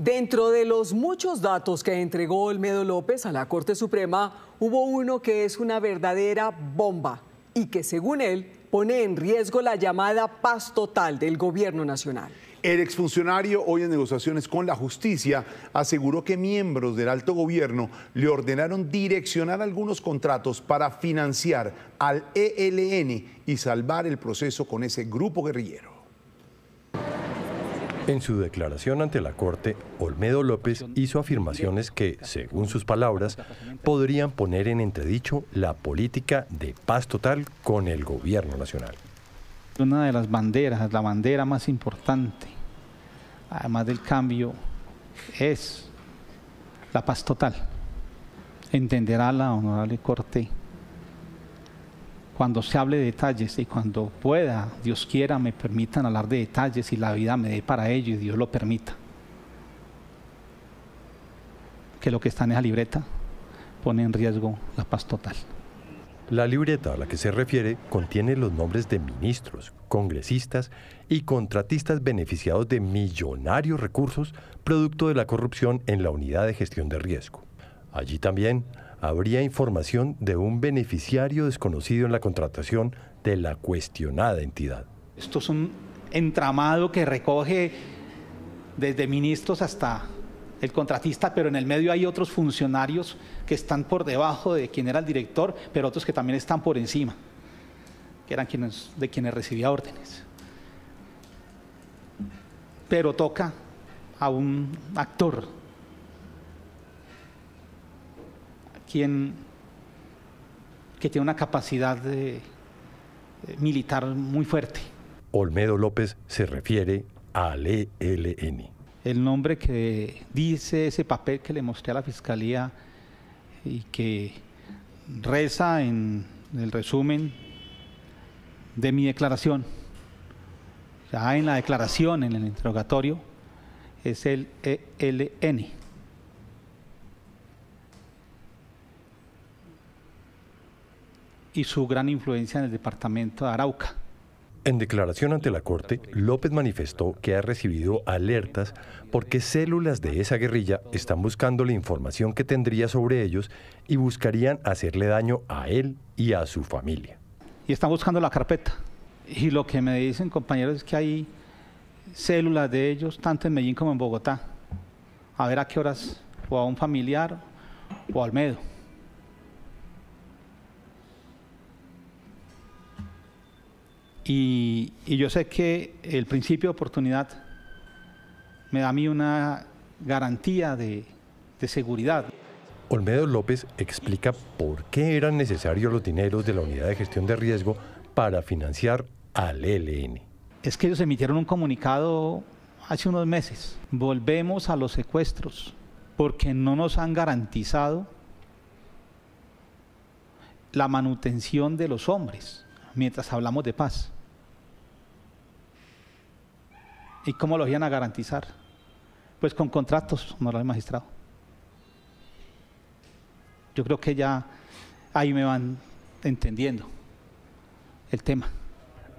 Dentro de los muchos datos que entregó Olmedo López a la Corte Suprema, hubo uno que es una verdadera bomba y que, según él, pone en riesgo la llamada paz total del gobierno nacional. El exfuncionario, hoy en negociaciones con la justicia, aseguró que miembros del alto gobierno le ordenaron direccionar algunos contratos para financiar al ELN y salvar el proceso con ese grupo guerrillero. En su declaración ante la Corte, Olmedo López hizo afirmaciones que, según sus palabras, podrían poner en entredicho la política de paz total con el gobierno nacional. Una de las banderas, la bandera más importante, además del cambio, es la paz total. Entenderá la honorable Corte cuando se hable de detalles y cuando pueda, Dios quiera, me permitan hablar de detalles y la vida me dé para ello y Dios lo permita. Que lo que está en esa libreta pone en riesgo la paz total. La libreta a la que se refiere contiene los nombres de ministros, congresistas y contratistas beneficiados de millonarios recursos producto de la corrupción en la unidad de gestión de riesgo. Allí también habría información de un beneficiario desconocido en la contratación de la cuestionada entidad. Esto es un entramado que recoge desde ministros hasta el contratista, pero en el medio hay otros funcionarios que están por debajo de quien era el director, pero otros que también están por encima, que eran quienes, de quienes recibía órdenes. Pero toca a un actor quien que tiene una capacidad eh, militar muy fuerte. Olmedo López se refiere al ELN. El nombre que dice ese papel que le mostré a la fiscalía y que reza en el resumen de mi declaración, en la declaración, en el interrogatorio, es el ELN. y su gran influencia en el departamento de Arauca. En declaración ante la Corte, López manifestó que ha recibido alertas porque células de esa guerrilla están buscando la información que tendría sobre ellos y buscarían hacerle daño a él y a su familia. Y están buscando la carpeta. Y lo que me dicen compañeros es que hay células de ellos tanto en Medellín como en Bogotá. A ver a qué horas, o a un familiar o al Y, yo sé que el principio de oportunidad me da a mí una garantía de, de seguridad. Olmedo López explica por qué eran necesarios los dineros de la unidad de gestión de riesgo para financiar al ELN. Es que ellos emitieron un comunicado hace unos meses. Volvemos a los secuestros porque no nos han garantizado la manutención de los hombres mientras hablamos de paz. ¿Y cómo los iban a garantizar? Pues con contratos, no lo honorable magistrado. Yo creo que ya ahí me van entendiendo el tema.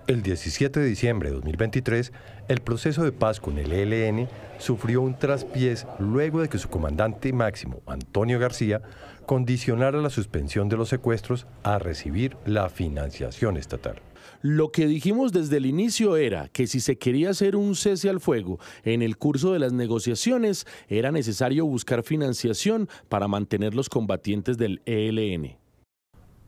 El 17 de diciembre de 2023, el proceso de paz con el ELN sufrió un traspiés luego de que su comandante máximo, Antonio García, condicionara la suspensión de los secuestros a recibir la financiación estatal. Lo que dijimos desde el inicio era que si se quería hacer un cese al fuego en el curso de las negociaciones, era necesario buscar financiación para mantener los combatientes del ELN.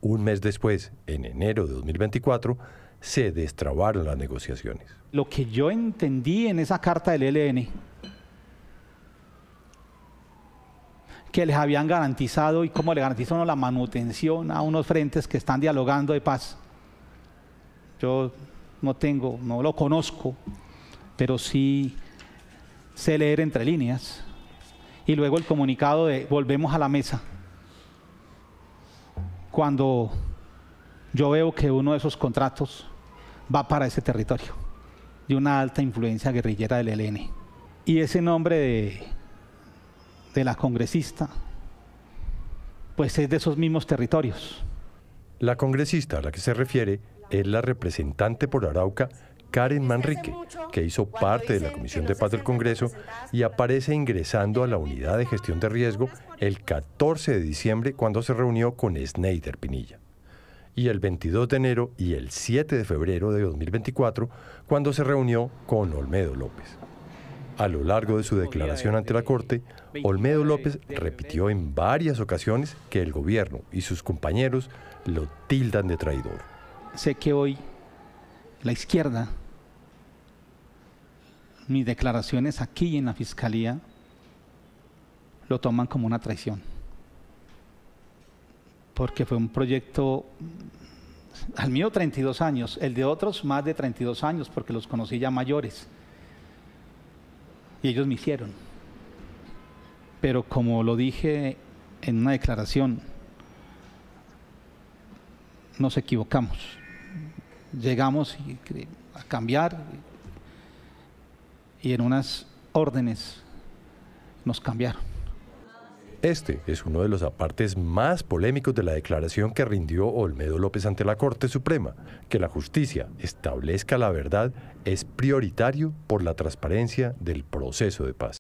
Un mes después, en enero de 2024, se destrabaron las negociaciones. Lo que yo entendí en esa carta del ELN, que les habían garantizado y cómo le garantizó la manutención a unos frentes que están dialogando de paz yo no tengo, no lo conozco, pero sí sé leer entre líneas. Y luego el comunicado de volvemos a la mesa. Cuando yo veo que uno de esos contratos va para ese territorio de una alta influencia guerrillera del ELN. Y ese nombre de, de la congresista, pues es de esos mismos territorios. La congresista a la que se refiere es la representante por Arauca, Karen Manrique, que hizo parte de la Comisión de Paz del Congreso y aparece ingresando a la Unidad de Gestión de Riesgo el 14 de diciembre cuando se reunió con Snyder Pinilla. Y el 22 de enero y el 7 de febrero de 2024 cuando se reunió con Olmedo López. A lo largo de su declaración ante la este Corte, Olmedo López repitió en varias ocasiones que el gobierno y sus compañeros lo tildan de traidor sé que hoy la izquierda, mis declaraciones aquí en la fiscalía, lo toman como una traición. Porque fue un proyecto, al mío 32 años, el de otros más de 32 años, porque los conocí ya mayores. Y ellos me hicieron. Pero como lo dije en una declaración, nos equivocamos llegamos a cambiar y en unas órdenes nos cambiaron. Este es uno de los apartes más polémicos de la declaración que rindió Olmedo López ante la Corte Suprema. Que la justicia establezca la verdad es prioritario por la transparencia del proceso de paz.